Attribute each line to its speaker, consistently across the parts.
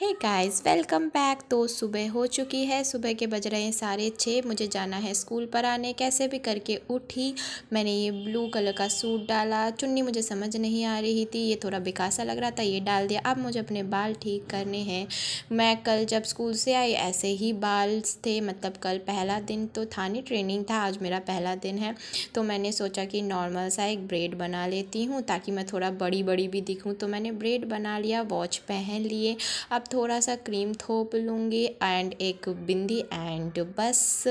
Speaker 1: hey guys welcome back तो सुबह हो चुकी है सुबह के बज रहे हैं साढ़े छः मुझे जाना है स्कूल पर आने कैसे भी करके उठी मैंने ये ब्लू कलर का सूट डाला चुन्नी मुझे समझ नहीं आ रही थी ये थोड़ा बिकासा लग रहा था ये डाल दिया अब मुझे अपने बाल ठीक करने हैं मैं कल जब स्कूल से आई ऐसे ही बाल थे मतलब कल पहला दिन तो था नहीं ट्रेनिंग था आज मेरा पहला दिन है तो मैंने सोचा कि नॉर्मल सा एक ब्रेड बना लेती हूँ ताकि मैं थोड़ा बड़ी बड़ी भी दिखूँ तो मैंने ब्रेड बना लिया वॉच पहन लिए अब थोड़ा सा क्रीम थोप लूँगी एंड एक बिंदी एंड बस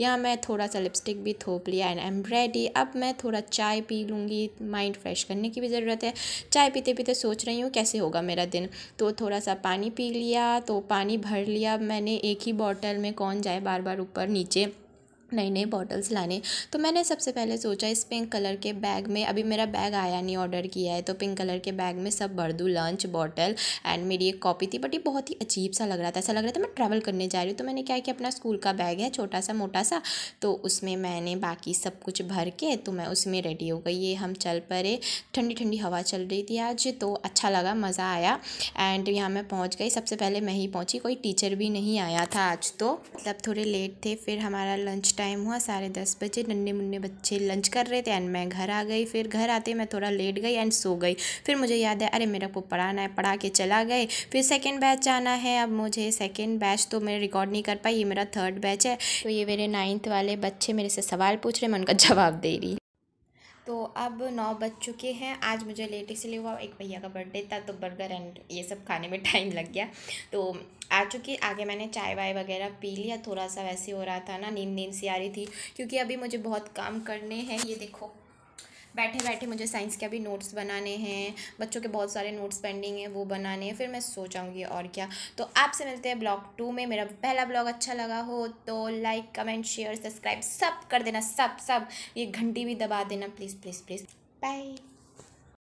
Speaker 1: यहाँ मैं थोड़ा सा लिपस्टिक भी थोप लिया एंड आई एम रेडी अब मैं थोड़ा चाय पी लूँगी माइंड फ्रेश करने की भी ज़रूरत है चाय पीते पीते सोच रही हूँ कैसे होगा मेरा दिन तो थोड़ा सा पानी पी लिया तो पानी भर लिया मैंने एक ही बॉटल में कौन जाए बार बार ऊपर नीचे नई नई बॉटल्स लाने तो मैंने सबसे पहले सोचा इस पिंक कलर के बैग में अभी मेरा बैग आया नहीं ऑर्डर किया है तो पिंक कलर के बैग में सब भर दूँ लंच बॉटल एंड मेरी एक कॉपी थी बट ये बहुत ही अजीब सा लग रहा था ऐसा लग रहा था मैं ट्रैवल करने जा रही हूँ तो मैंने क्या कि अपना स्कूल का बैग है छोटा सा मोटा सा तो उसमें मैंने बाकी सब कुछ भर के तो मैं उसमें रेडी हो गई ये हम चल पड़े ठंडी ठंडी हवा चल रही थी आज तो अच्छा लगा मज़ा आया एंड यहाँ मैं पहुँच गई सबसे पहले मैं ही पहुँची कोई टीचर भी नहीं आया था आज तो मतलब थोड़े लेट थे फिर हमारा लंच टाइम हुआ साढ़े दस बजे नन्हे मुन्ने बच्चे लंच कर रहे थे एंड मैं घर आ गई फिर घर आते मैं थोड़ा लेट गई एंड सो गई फिर मुझे याद है अरे मेरे को पढ़ाना है पढ़ा के चला गए फिर सेकेंड बैच आना है अब मुझे सेकेंड बैच तो मैं रिकॉर्ड नहीं कर पाई ये मेरा थर्ड बैच है तो ये मेरे नाइन्थ वाले बच्चे मेरे से सवाल पूछ रहे मैं उनका जवाब दे रही तो अब नौ बज चुके हैं आज मुझे लेट इसलिए हुआ एक भैया का बर्थडे था तो बर्गर एंड ये सब खाने में टाइम लग गया तो आ चुकी आगे मैंने चाय वाय वगैरह पी लिया थोड़ा सा वैसे हो रहा था ना नींद नींद सी आ रही थी क्योंकि अभी मुझे बहुत काम करने हैं ये देखो बैठे बैठे मुझे साइंस के अभी नोट्स बनाने हैं बच्चों के बहुत सारे नोट्स पेंडिंग हैं वो बनाने हैं फिर मैं सोचाऊँगी और क्या तो आपसे मिलते हैं ब्लॉग टू में मेरा पहला ब्लॉग अच्छा लगा हो तो लाइक कमेंट शेयर सब्सक्राइब सब कर देना सब सब ये घंटी भी दबा देना प्लीज़ प्लीज़ प्लीज़ बाय